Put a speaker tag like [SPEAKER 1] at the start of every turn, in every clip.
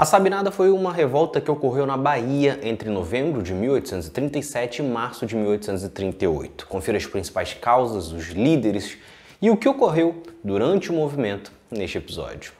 [SPEAKER 1] A Sabinada foi uma revolta que ocorreu na Bahia entre novembro de 1837 e março de 1838. Confira as principais causas, os líderes e o que ocorreu durante o movimento neste episódio.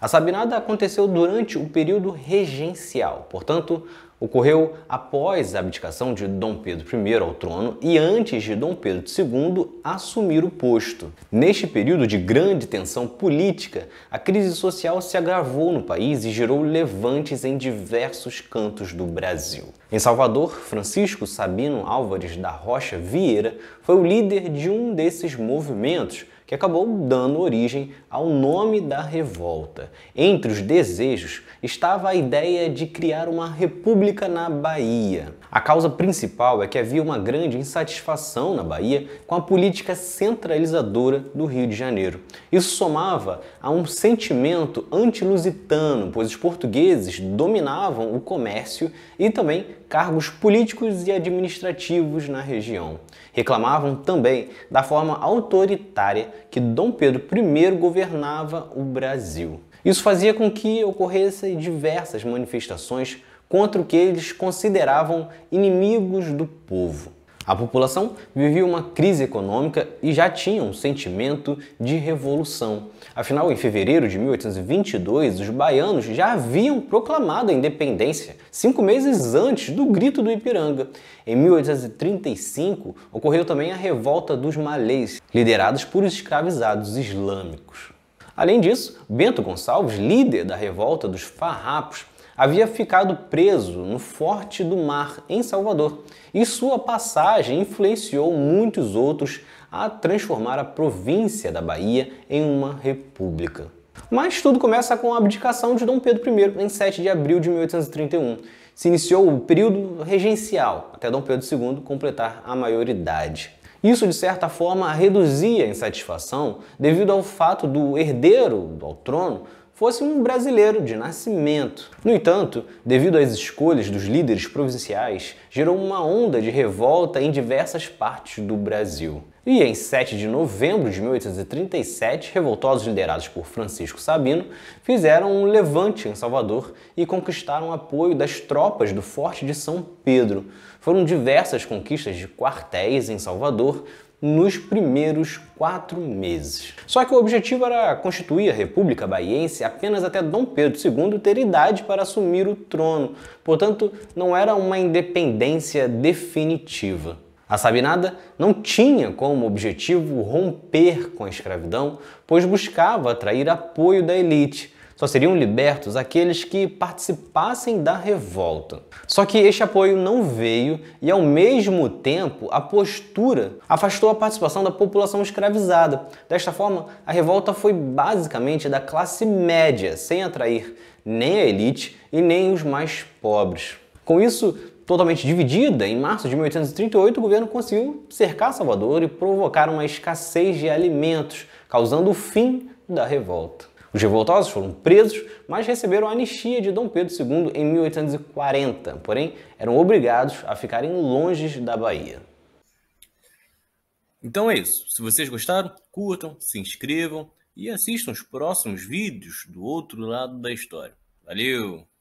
[SPEAKER 1] A Sabinada aconteceu durante o período regencial, portanto, ocorreu após a abdicação de Dom Pedro I ao trono e antes de Dom Pedro II assumir o posto. Neste período de grande tensão política, a crise social se agravou no país e gerou levantes em diversos cantos do Brasil. Em Salvador, Francisco Sabino Álvares da Rocha Vieira foi o líder de um desses movimentos que acabou dando origem ao nome da revolta. Entre os desejos estava a ideia de criar uma república na Bahia. A causa principal é que havia uma grande insatisfação na Bahia com a política centralizadora do Rio de Janeiro. Isso somava a um sentimento antilusitano, pois os portugueses dominavam o comércio e também cargos políticos e administrativos na região. Reclamavam também da forma autoritária que Dom Pedro I governava o Brasil. Isso fazia com que ocorressem diversas manifestações contra o que eles consideravam inimigos do povo. A população vivia uma crise econômica e já tinha um sentimento de revolução. Afinal, em fevereiro de 1822, os baianos já haviam proclamado a independência, cinco meses antes do grito do Ipiranga. Em 1835, ocorreu também a revolta dos malês, liderados por escravizados islâmicos. Além disso, Bento Gonçalves, líder da revolta dos farrapos, havia ficado preso no Forte do Mar, em Salvador, e sua passagem influenciou muitos outros a transformar a província da Bahia em uma república. Mas tudo começa com a abdicação de Dom Pedro I em 7 de abril de 1831. Se iniciou o período regencial, até Dom Pedro II completar a maioridade. Isso, de certa forma, reduzia a insatisfação devido ao fato do herdeiro ao trono fosse um brasileiro de nascimento. No entanto, devido às escolhas dos líderes provinciais, gerou uma onda de revolta em diversas partes do Brasil. E em 7 de novembro de 1837, revoltosos liderados por Francisco Sabino fizeram um levante em Salvador e conquistaram o apoio das tropas do Forte de São Pedro. Foram diversas conquistas de quartéis em Salvador, nos primeiros quatro meses. Só que o objetivo era constituir a República Baiense apenas até Dom Pedro II ter idade para assumir o trono, portanto, não era uma independência definitiva. A Sabinada não tinha como objetivo romper com a escravidão, pois buscava atrair apoio da elite, só seriam libertos aqueles que participassem da revolta. Só que este apoio não veio e, ao mesmo tempo, a postura afastou a participação da população escravizada. Desta forma, a revolta foi basicamente da classe média, sem atrair nem a elite e nem os mais pobres. Com isso, totalmente dividida, em março de 1838 o governo conseguiu cercar Salvador e provocar uma escassez de alimentos, causando o fim da revolta. Os revoltosos foram presos, mas receberam a anistia de Dom Pedro II em 1840, porém eram obrigados a ficarem longe da Bahia. Então é isso. Se vocês gostaram, curtam, se inscrevam e assistam os próximos vídeos do outro lado da história. Valeu!